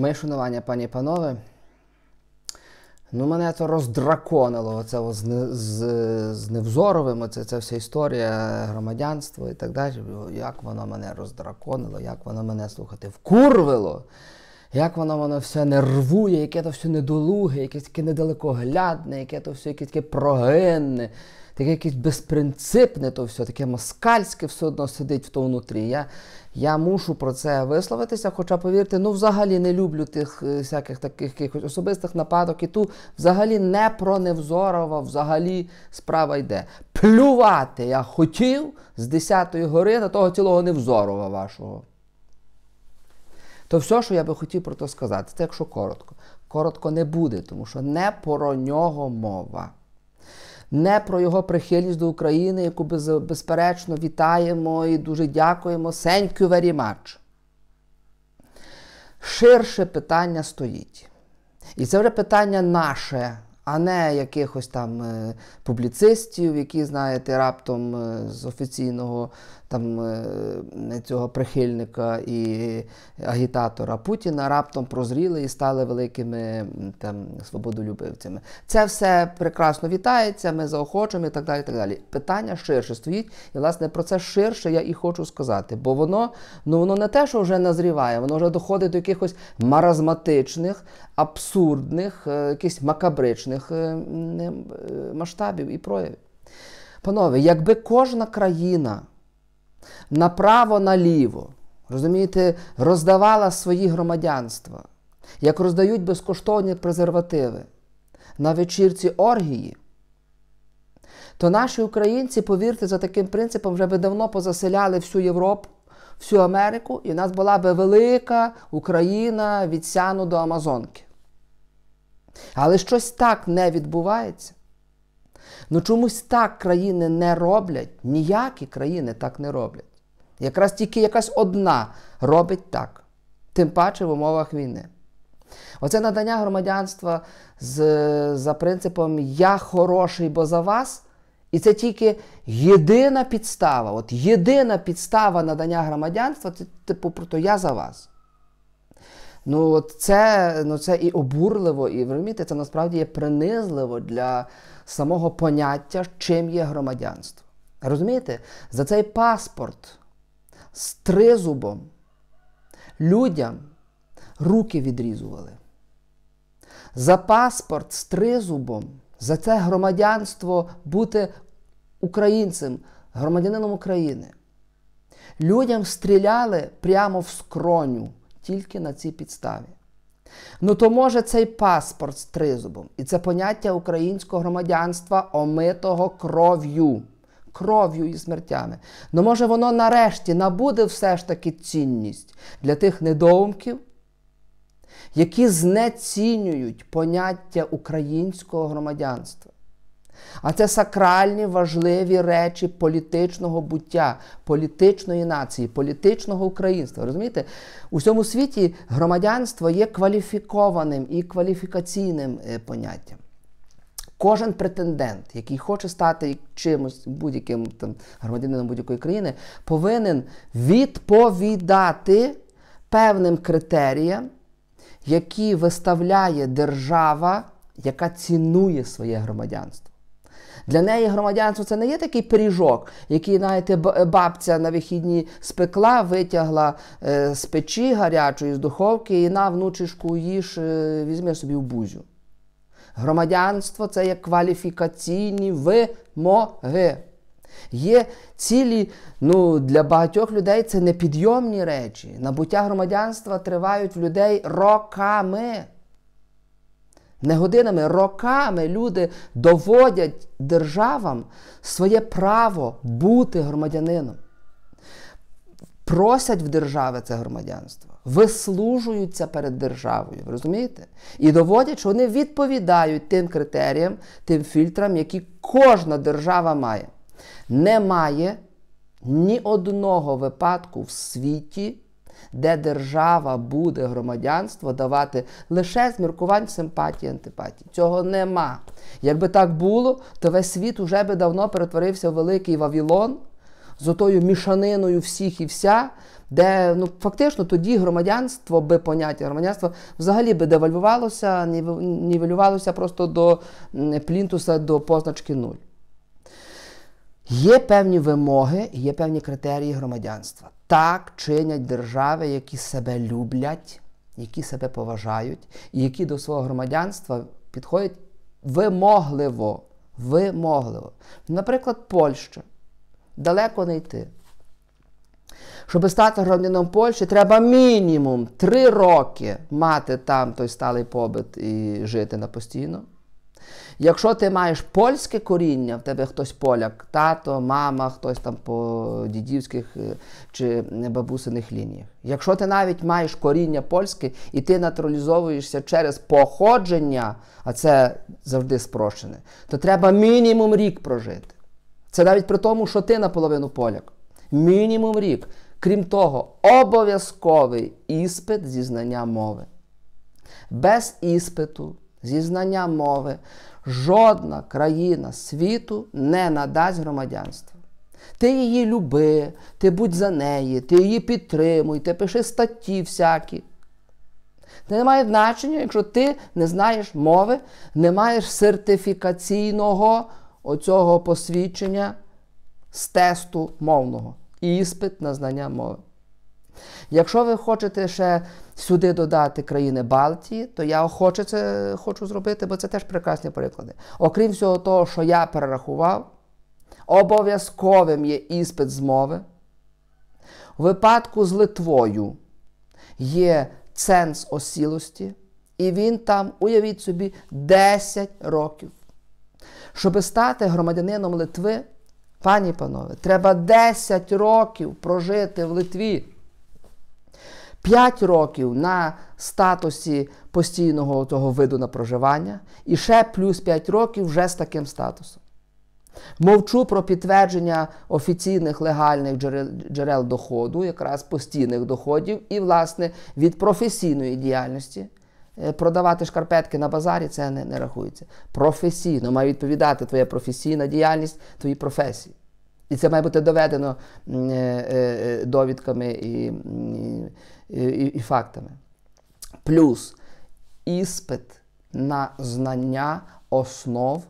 Моє шанування, пані і панове. Ну, мене це роздраконило оце з, з, з Невзоровим, оце, це вся історія, громадянства і так далі. Як воно мене роздраконило, як воно мене слухати вкурвило, як воно воно все нервує, яке то все недолуге, якесь таке недалекоглядне, яке то все якесь таке прогинне таке якесь безпринципне, то все, таке москальське все одно сидить в то внутрі. Я я мушу про це висловитися, хоча, повірте, ну взагалі не люблю тих е, всяких таких якихось особистих нападок. І ту взагалі не про Невзорова, взагалі справа йде. Плювати я хотів з 10-ї гори на того цілого Невзорова вашого. То все, що я би хотів про це сказати, це якщо коротко. Коротко не буде, тому що не про нього мова не про його прихильність до України, яку безперечно вітаємо і дуже дякуємо. Thank you very much. Ширше питання стоїть. І це вже питання наше, а не якихось там е, публіцистів, які, знаєте, раптом е, з офіційного там е, е, цього прихильника і агітатора Путіна раптом прозріли і стали великими там свободолюбивцями. Це все прекрасно вітається, ми заохочуємо і так далі. І так далі. Питання ширше стоїть, і власне про це ширше я і хочу сказати, бо воно ну воно не те, що вже назріває, воно вже доходить до якихось маразматичних, абсурдних, е, якихось макабричних масштабів і проявів. Панове, якби кожна країна направо-наліво, розумієте, роздавала свої громадянства, як роздають безкоштовні презервативи на вечірці оргії, то наші українці, повірте, за таким принципом вже би давно позаселяли всю Європу. Всю Америку, і в нас була би велика Україна від сяну до Амазонки. Але щось так не відбувається, Ну чомусь так країни не роблять, ніякі країни так не роблять. Якраз тільки якась одна робить так, тим паче в умовах війни. Оце надання громадянства з, за принципом Я хороший, бо за вас. І це тільки єдина підстава, от єдина підстава надання громадянства, це типу, то я за вас. Ну от це ну це і обурливо, і розумієте, це насправді є принизливо для самого поняття, чим є громадянство. Розумієте, за цей паспорт з тризубом людям руки відрізували. За паспорт з тризубом, за це громадянство бути українцем, громадянином України. Людям стріляли прямо в скроню тільки на цій підставі. Ну, то може цей паспорт з тризубом і це поняття українського громадянства, омитого кров'ю, кров'ю і смертями. Ну, може, воно нарешті набуде все ж таки цінність для тих недоумків, які знецінюють поняття українського громадянства. А це сакральні важливі речі політичного буття, політичної нації, політичного українства. Розумієте, у всьому світі громадянство є кваліфікованим і кваліфікаційним е, поняттям. Кожен претендент, який хоче стати чимось будь-яким там громадянином будь-якої країни, повинен відповідати певним критеріям, які виставляє держава, яка цінує своє громадянство. Для неї громадянство це не є такий пиріжок, який, знаєте, бабця на вихідні спекла, витягла е, з печі гарячої, з духовки, і на внучечку їж, е, візьме собі в бузю. Громадянство це є кваліфікаційні вимоги. Є цілі, ну, для багатьох людей це непідйомні речі. Набуття громадянства тривають в людей роками. Не годинами, роками люди доводять державам своє право бути громадянином. Просять в держави це громадянство, вислужуються перед державою, розумієте? І доводять, що вони відповідають тим критеріям, тим фільтрам, які кожна держава має. Немає ні одного випадку в світі де держава буде громадянство давати лише з міркувань симпатії, антипатії. Цього нема. Якби так було, то весь світ уже би давно перетворився в великий Вавілон з отою мішаниною всіх і вся, де ну фактично тоді громадянство би поняття громадянства взагалі би девальвувалося, нівелювалося просто до плінтуса до позначки нуль. Є певні вимоги, є певні критерії громадянства. Так чинять держави, які себе люблять, які себе поважають, і які до свого громадянства підходять вимогливо. Вимогливо. Наприклад, Польща. Далеко не йти. Щоб стати громадянином Польщі, треба мінімум три роки мати там той сталий побит і жити на постійно. Якщо ти маєш польське коріння, в тебе хтось поляк, тато, мама, хтось там по дідівських е, чи бабусиних лініях. Якщо ти навіть маєш коріння польське і ти натуралізовуєшся через походження, а це завжди спрощене, то треба мінімум рік прожити. Це навіть при тому, що ти наполовину поляк. Мінімум рік. Крім того, обов'язковий іспит зізнання мови. Без іспиту зі знання мови, жодна країна світу не надасть громадянство. Ти її люби, ти будь за неї, ти її підтримуй, ти пиши статті всякі. Це Не має значення, якщо ти не знаєш мови, не маєш сертифікаційного оцього посвідчення з тесту мовного, іспит на знання мови. Якщо ви хочете ще сюди додати країни Балтії, то я охоче це хочу зробити, бо це теж прекрасні приклади. Окрім всього того, що я перерахував, обов'язковим є іспит з мови. У випадку з Литвою є ценз осілості, і він там, уявіть собі, 10 років. Щоби стати громадянином Литви, пані і панове, треба 10 років прожити в Литві. 5 років на статусі постійного того виду на проживання, і ще плюс 5 років вже з таким статусом. Мовчу про підтвердження офіційних легальних джерел, джерел доходу, якраз постійних доходів, і, власне, від професійної діяльності. Е, продавати шкарпетки на базарі це не, не рахується. Професійно має відповідати твоя професійна діяльність твоїй професії. І це має бути доведено е, е, довідками і Е, і, і фактами. Плюс іспит на знання основ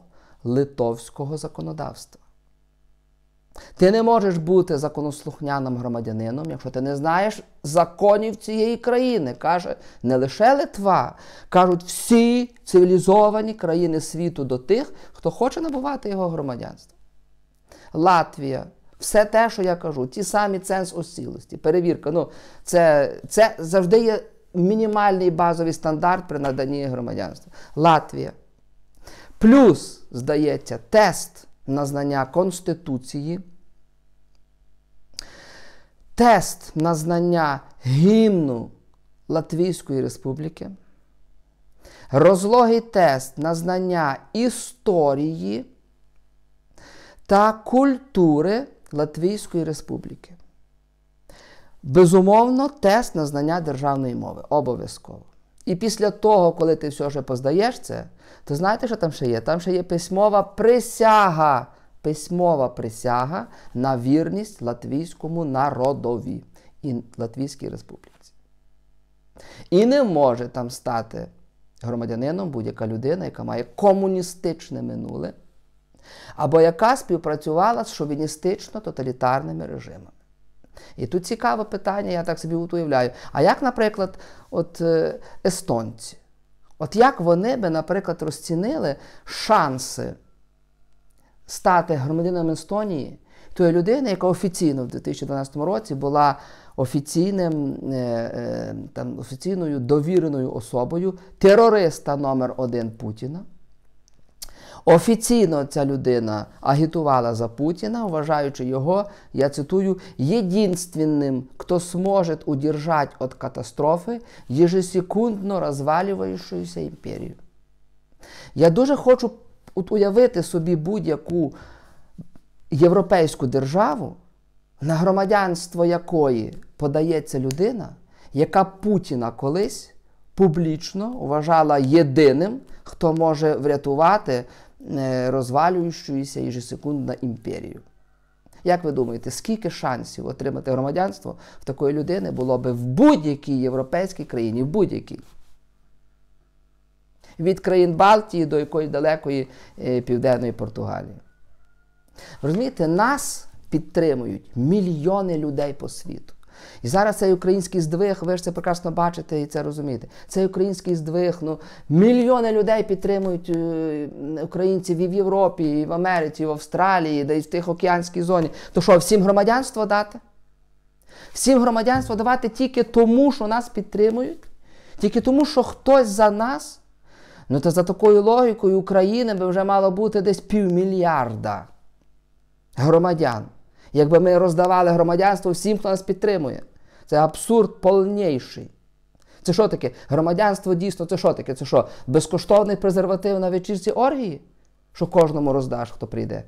литовського законодавства. Ти не можеш бути законослухняним громадянином, якщо ти не знаєш законів цієї країни. Каже, не лише Литва, кажуть всі цивілізовані країни світу до тих, хто хоче набувати його громадянство. Латвія. Все те, що я кажу, ті самі ценз осілості, перевірка. Ну, це, Це завжди є мінімальний базовий стандарт при наданні громадянства. Латвія. Плюс, здається, тест на знання Конституції. Тест на знання гімну Латвійської Республіки, розлогий тест на знання історії та культури Латвійської Республіки. Безумовно, тест на знання державної мови. Обов'язково. І після того, коли ти все вже поздаєш це, то знаєте, що там ще є? Там ще є письмова присяга. Письмова присяга на вірність латвійському народові і Латвійській республіці. І не може там стати громадянином будь-яка людина, яка має комуністичне минуле або яка співпрацювала з шовіністично-тоталітарними режимами. І тут цікаве питання, я так собі уявляю. А як, наприклад, от е, естонці? От як вони би, наприклад, розцінили шанси стати громадянином Естонії тої людини, яка офіційно в 2012 році була офіційним, е, е, там, офіційною довіреною особою терориста номер один Путіна? Офіційно ця людина агітувала за Путіна, вважаючи його, я цитую, єдинственним, хто зможе удержати від катастрофи ежесекундно розвалюючуюся імперію. Я дуже хочу уявити собі будь-яку європейську державу, на громадянство якої подається людина, яка Путіна колись публічно вважала єдиним, хто може врятувати Е, розвалюючуюся іжесекунд на імперію. Як ви думаєте, скільки шансів отримати громадянство в такої людини було би в будь-якій європейській країні, в будь-якій? Від країн Балтії до якоїсь далекої е, Південної Португалії? Розумієте, нас підтримують мільйони людей по світу. І зараз цей український здвиг, ви ж це прекрасно бачите і це розумієте. Цей український здвиг, ну мільйони людей підтримують е, українців і в Європі, і в Америці, і в Австралії, да і в океанській зоні. То що, всім громадянство дати? Всім громадянство давати тільки тому, що нас підтримують, тільки тому, що хтось за нас. Ну, то за такою логікою України би вже мало бути десь півмільярда громадян якби ми роздавали громадянство всім, хто нас підтримує. Це абсурд повніший. Це що таке? Громадянство дійсно, це що таке? Це що? Безкоштовний презерватив на вечірці оргії? Що кожному роздаш, хто прийде?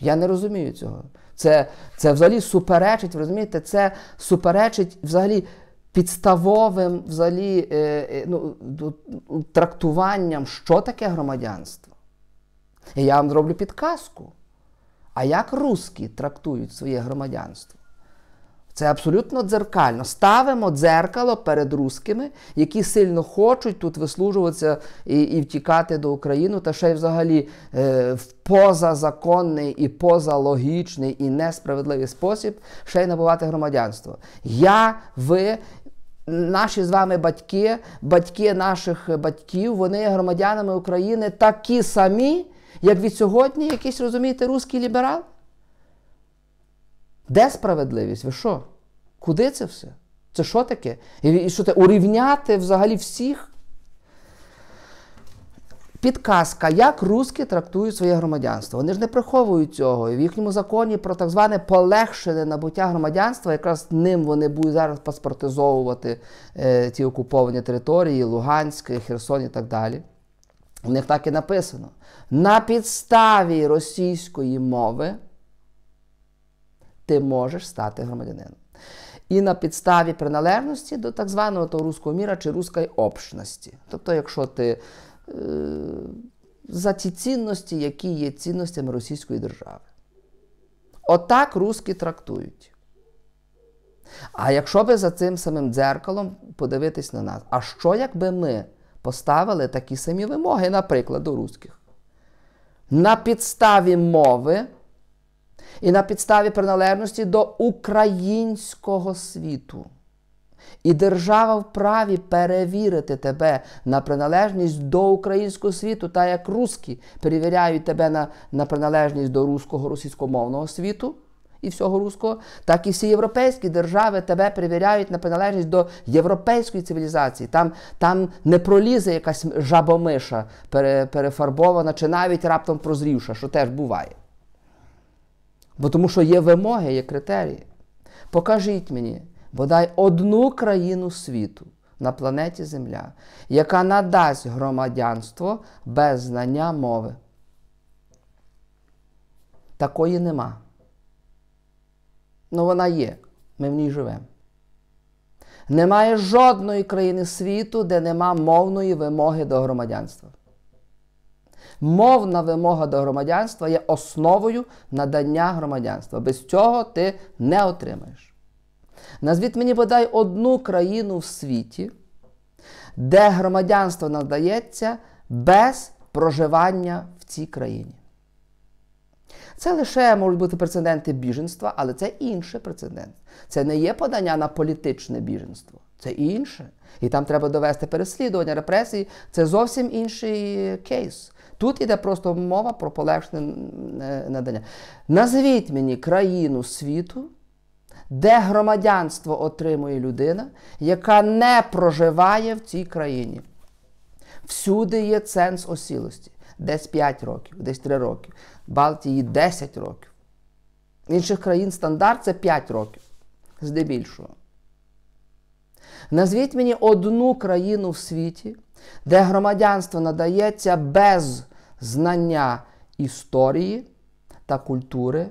Я не розумію цього. Це це взагалі суперечить, ви розумієте, це суперечить взагалі підставовим взагалі, е, е ну, трактуванням, що таке громадянство. І я вам зроблю підказку. А як русські трактують своє громадянство? Це абсолютно дзеркально. Ставимо дзеркало перед рускими, які сильно хочуть тут вислужуватися і і втікати до України, та ще й взагалі е, в позазаконний і позалогічний і несправедливий спосіб ще й набувати громадянство. Я, ви, наші з вами батьки, батьки наших батьків, вони є громадянами України такі самі. Як від сьогодні якийсь, розумієте, русський ліберал? Де справедливість? Ви що? Куди це все? Це що таке? І, і що це? Урівняти взагалі всіх? Підказка, як руски трактують своє громадянство. Вони ж не приховують цього. І в їхньому законі про так зване полегшене набуття громадянства, якраз ним вони будуть зараз паспортизовувати е, ці окуповані території, Луганськ, Херсон і так далі. У них так і написано. На підставі російської мови ти можеш стати громадянином. І на підставі приналежності до так званого того руського міра чи руської общності. Тобто, якщо ти е, за ті цінності, які є цінностями Російської держави. Отак руски трактують. А якщо би за цим самим дзеркалом подивитись на нас, а що якби ми? поставили такі самі вимоги, наприклад, до русських. На підставі мови і на підставі приналежності до українського світу. І держава вправі перевірити тебе на приналежність до українського світу, так як русські перевіряють тебе на на приналежність до руського російськомовного світу і всього руського, так і всі європейські держави тебе перевіряють на приналежність до європейської цивілізації. Там там не пролізе якась жабомиша перефарбована, чи навіть раптом прозрівша, що теж буває. Бо тому що є вимоги, є критерії. Покажіть мені, бодай одну країну світу на планеті Земля, яка надасть громадянство без знання мови. Такої нема. Ну вона є, ми в ній живемо. Немає жодної країни світу, де нема мовної вимоги до громадянства. Мовна вимога до громадянства є основою надання громадянства. Без цього ти не отримаєш. Назвіть мені, бодай, одну країну в світі, де громадянство надається без проживання в цій країні. Це лише можуть бути прецеденти біженства, але це інший прецедент. Це не є подання на політичне біженство, це інше. І там треба довести переслідування, репресії. Це зовсім інший кейс. Тут іде просто мова про полегшене е, надання. Назвіть мені країну світу, де громадянство отримує людина, яка не проживає в цій країні. Всюди є ценз осілості. Десь 5 років, десь 3 роки. Балтії 10 років. Інших країн стандарт це 5 років, здебільшого. Назвіть мені одну країну в світі, де громадянство надається без знання історії та культури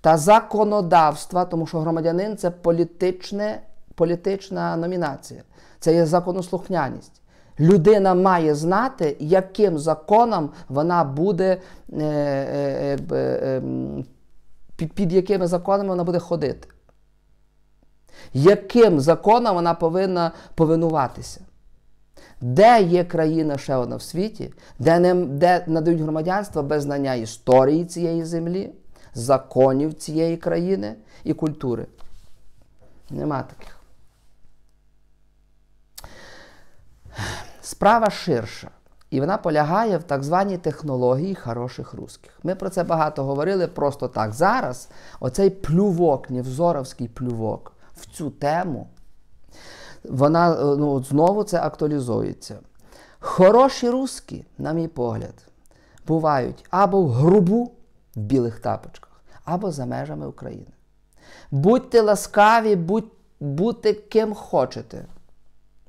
та законодавства, тому що громадянин це політичне, політична номінація, це є законослухняність. Людина має знати, яким законом вона буде, е, е, е, під якими законами вона буде ходити. Яким законом вона повинна повинуватися? Де є країна ще одна в світі, де, не, де надають громадянство без знання історії цієї землі, законів цієї країни і культури? Нема таких. Справа ширша. І вона полягає в так званій технології хороших русських. Ми про це багато говорили просто так. Зараз оцей плювок, Невзоровський плювок в цю тему, вона е, ну, знову це актуалізується. Хороші русські, на мій погляд, бувають або в грубу в білих тапочках, або за межами України. Будьте ласкаві, будь, будьте ким хочете,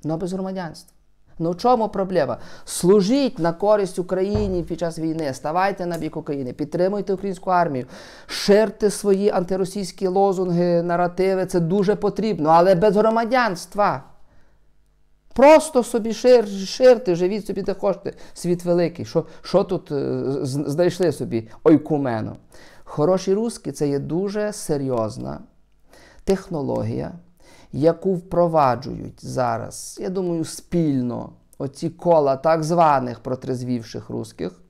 але без громадянства. Ну в чому проблема? Служіть на користь Україні під час війни, ставайте на бік України, підтримуйте українську армію, ширте свої антиросійські лозунги, наративи. Це дуже потрібно, але без громадянства. Просто собі шир, ширте, живіть собі де хочете. Світ великий. Що що тут е, знайшли собі? Ойкумену. Хороші руски це є дуже серйозна технологія яку впроваджують зараз, я думаю, спільно оці кола так званих протрезвівших русських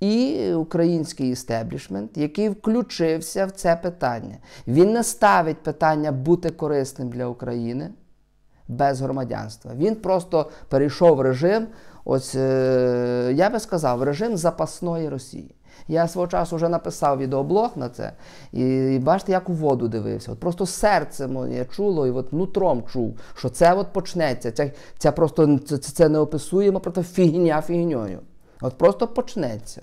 і український істеблішмент, який включився в це питання. Він не ставить питання бути корисним для України без громадянства. Він просто перейшов в режим, ось е, я би сказав, в режим запасної Росії. Я свого часу вже написав відеоблог на це, і, і бачите, як у воду дивився. От Просто серце моє чуло, і от нутром чув, що це от почнеться. Ця, ця просто це, це описуємо, просто фігня фігньою. От просто почнеться.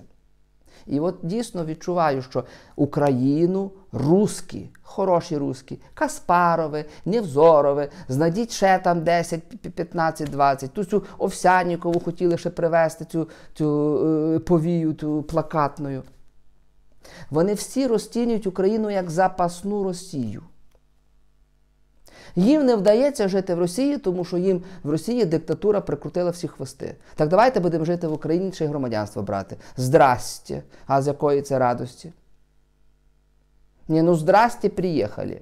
І от дійсно відчуваю, що Україну рускі, хороші русські, Каспарове, Невзорове, знайдіть ще там 10, 15, 20, ту цю Овсянікову хотіли ще привезти цю цю е, повію цю плакатною. Вони всі розцінюють Україну як запасну Росію. Їм не вдається жити в Росії, тому що їм в Росії диктатура прикрутила всі хвости. Так давайте будемо жити в Україні чи громадянство брати. Здрасте! А з якої це радості? Ні, ну здрасте, приїхали.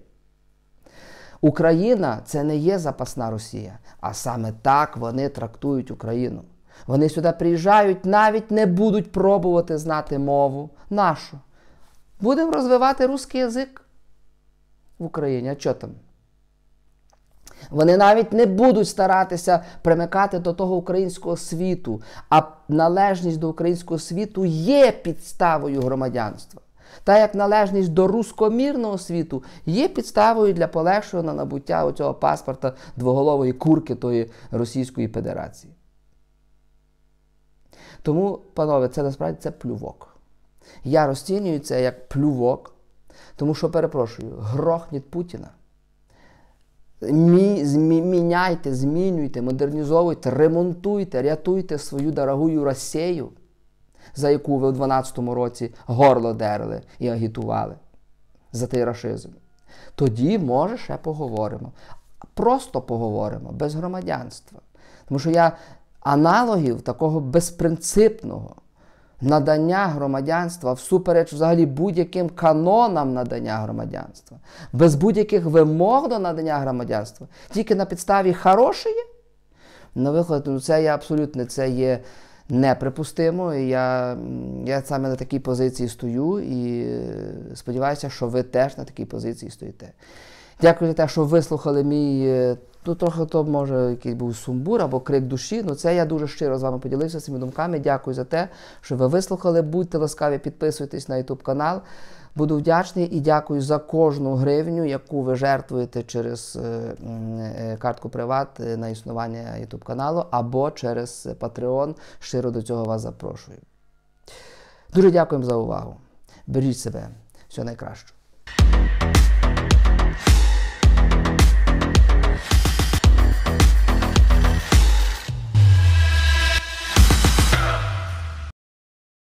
Україна це не є запасна Росія, а саме так вони трактують Україну. Вони сюди приїжджають, навіть не будуть пробувати знати мову нашу. Будемо розвивати русський язик в Україні. А що там? Вони навіть не будуть старатися примикати до того українського світу, а належність до українського світу є підставою громадянства. Та як належність до рускомірного світу є підставою для полегшення на набуття у цього паспорта двоголової курки тої Російської Федерації. Тому, панове, це насправді це плювок. Я розцінюю це як плювок, тому що перепрошую, грохніт Путіна міняйте, змінюйте, модернізовуйте, ремонтуйте, рятуйте свою дорогую Росію, за яку ви у 12-му році горло дерли і агітували за той рашизм. Тоді, може, ще поговоримо. Просто поговоримо без громадянства. Тому що я аналогів такого безпринципного надання громадянства всупереч взагалі будь-яким канонам надання громадянства, без будь-яких вимог до надання громадянства, тільки на підставі хорошої, на виходу ну це є абсолютно це є неприпустимо. І я, я саме на такій позиції стою і е, сподіваюся, що ви теж на такій позиції стоїте. Дякую за те, що вислухали мій. Е, Ну, трохи то, може, якийсь був сумбур або крик душі. Ну, це я дуже щиро з вами поділився своїми думками. Дякую за те, що ви вислухали. Будьте ласкаві, підписуйтесь на YouTube канал. Буду вдячний і дякую за кожну гривню, яку ви жертвуєте через е, е, картку Приват на існування YouTube каналу або через Patreon. Щиро до цього вас запрошую. Дуже дякуємо за увагу. Беріть себе. Всього найкращого.